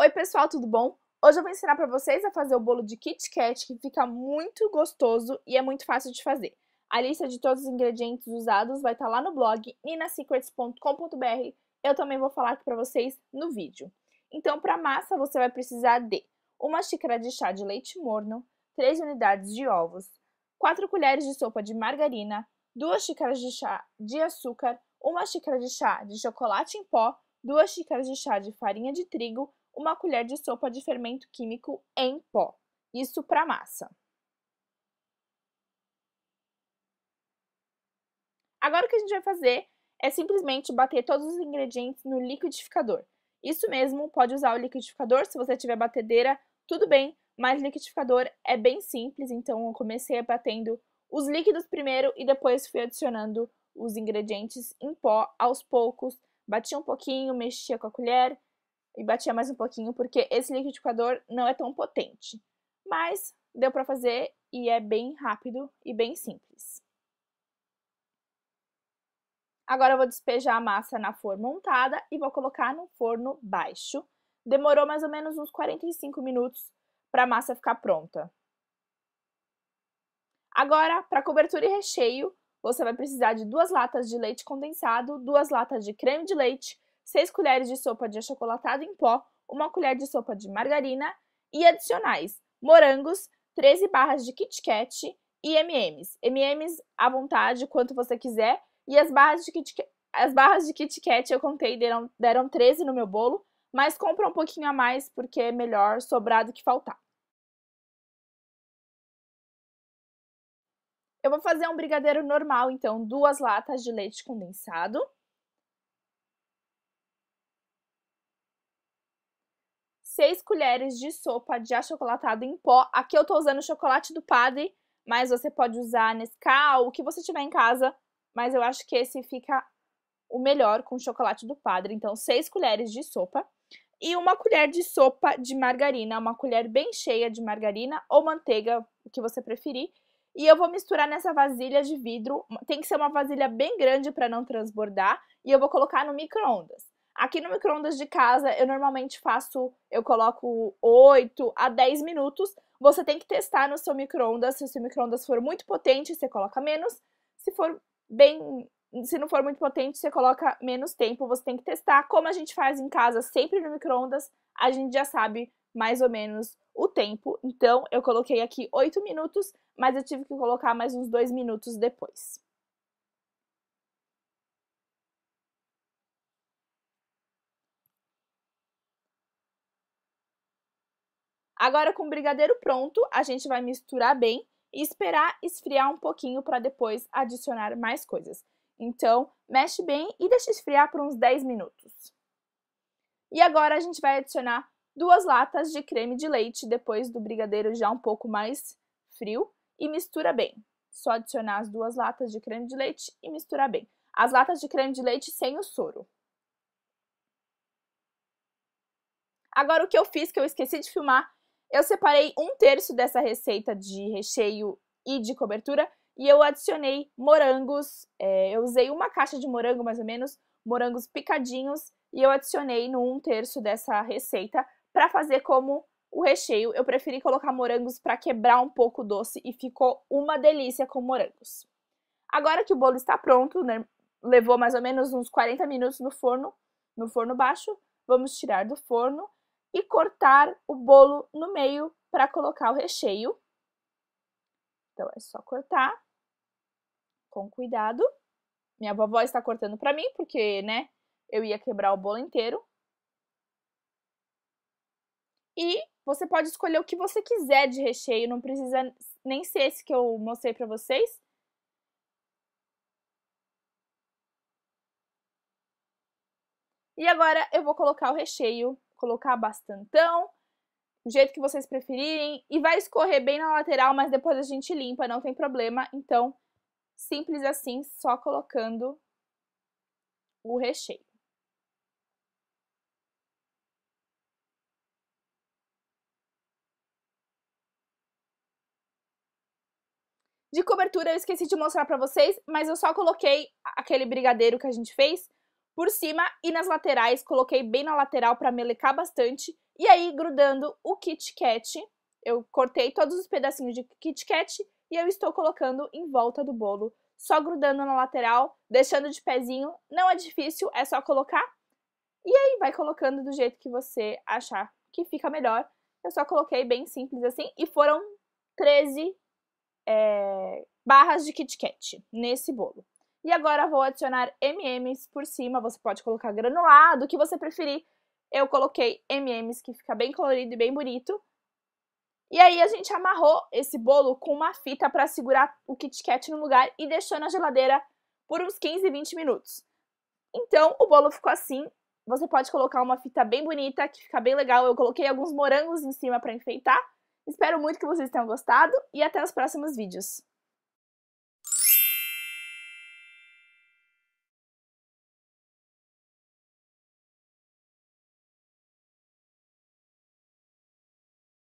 Oi pessoal, tudo bom? Hoje eu vou ensinar para vocês a fazer o bolo de Kit Kat, que fica muito gostoso e é muito fácil de fazer. A lista de todos os ingredientes usados vai estar tá lá no blog ninasecrets.com.br. Eu também vou falar aqui para vocês no vídeo. Então, para massa, você vai precisar de uma xícara de chá de leite morno, 3 unidades de ovos, 4 colheres de sopa de margarina, 2 xícaras de chá de açúcar, 1 xícara de chá de chocolate em pó, 2 xícaras de chá de farinha de trigo, uma colher de sopa de fermento químico em pó. Isso para massa. Agora o que a gente vai fazer é simplesmente bater todos os ingredientes no liquidificador. Isso mesmo, pode usar o liquidificador, se você tiver batedeira, tudo bem, mas liquidificador é bem simples, então eu comecei batendo os líquidos primeiro e depois fui adicionando os ingredientes em pó aos poucos, batia um pouquinho, mexia com a colher, e batia mais um pouquinho, porque esse liquidificador não é tão potente. Mas deu para fazer e é bem rápido e bem simples. Agora eu vou despejar a massa na forma montada e vou colocar no forno baixo. Demorou mais ou menos uns 45 minutos para a massa ficar pronta. Agora, para cobertura e recheio, você vai precisar de duas latas de leite condensado, duas latas de creme de leite 6 colheres de sopa de achocolatado em pó, 1 colher de sopa de margarina e adicionais: morangos, 13 barras de Kit Kat e M&M's. M&M's à vontade, quanto você quiser, e as barras de Kit Kat, as barras de Kit Kat eu contei deram, deram 13 no meu bolo, mas compra um pouquinho a mais porque é melhor sobrar do que faltar. Eu vou fazer um brigadeiro normal, então, duas latas de leite condensado, 6 colheres de sopa de achocolatado em pó. Aqui eu tô usando chocolate do padre, mas você pode usar Nescau, o que você tiver em casa. Mas eu acho que esse fica o melhor com chocolate do padre. Então, 6 colheres de sopa. E uma colher de sopa de margarina, uma colher bem cheia de margarina ou manteiga, o que você preferir. E eu vou misturar nessa vasilha de vidro. Tem que ser uma vasilha bem grande para não transbordar. E eu vou colocar no micro-ondas. Aqui no micro-ondas de casa, eu normalmente faço, eu coloco 8 a 10 minutos. Você tem que testar no seu micro-ondas. Se o seu micro-ondas for muito potente, você coloca menos. Se for bem, se não for muito potente, você coloca menos tempo. Você tem que testar. Como a gente faz em casa, sempre no micro-ondas, a gente já sabe mais ou menos o tempo. Então, eu coloquei aqui 8 minutos, mas eu tive que colocar mais uns 2 minutos depois. Agora, com o brigadeiro pronto, a gente vai misturar bem e esperar esfriar um pouquinho para depois adicionar mais coisas. Então, mexe bem e deixa esfriar por uns 10 minutos. E agora a gente vai adicionar duas latas de creme de leite depois do brigadeiro já um pouco mais frio e mistura bem. Só adicionar as duas latas de creme de leite e misturar bem. As latas de creme de leite sem o soro. Agora o que eu fiz que eu esqueci de filmar eu separei um terço dessa receita de recheio e de cobertura e eu adicionei morangos. É, eu usei uma caixa de morango, mais ou menos, morangos picadinhos, e eu adicionei no um terço dessa receita para fazer como o recheio. Eu preferi colocar morangos para quebrar um pouco o doce e ficou uma delícia com morangos. Agora que o bolo está pronto, né, levou mais ou menos uns 40 minutos no forno, no forno baixo, vamos tirar do forno e cortar o bolo no meio para colocar o recheio. Então é só cortar com cuidado. Minha vovó está cortando para mim porque, né, eu ia quebrar o bolo inteiro. E você pode escolher o que você quiser de recheio, não precisa nem ser esse que eu mostrei para vocês. E agora eu vou colocar o recheio colocar bastantão, do jeito que vocês preferirem. E vai escorrer bem na lateral, mas depois a gente limpa, não tem problema. Então, simples assim, só colocando o recheio. De cobertura eu esqueci de mostrar para vocês, mas eu só coloquei aquele brigadeiro que a gente fez por cima e nas laterais. Coloquei bem na lateral para melecar bastante. E aí, grudando o Kit Kat, eu cortei todos os pedacinhos de Kit Kat e eu estou colocando em volta do bolo. Só grudando na lateral, deixando de pezinho. Não é difícil, é só colocar. E aí, vai colocando do jeito que você achar que fica melhor. Eu só coloquei bem simples assim. E foram 13 é, eh, barras de Kit Kat nesse bolo. E agora vou adicionar MMs por cima, você pode colocar granulado, o que você preferir. Eu coloquei MMs que fica bem colorido e bem bonito. E aí a gente amarrou esse bolo com uma fita para segurar o Kit Kat no lugar e deixou na geladeira por uns 15, 20 minutos. Então o bolo ficou assim. Você pode colocar uma fita bem bonita, que fica bem legal. Eu coloquei alguns morangos em cima para enfeitar. Espero muito que vocês tenham gostado e até os próximos vídeos.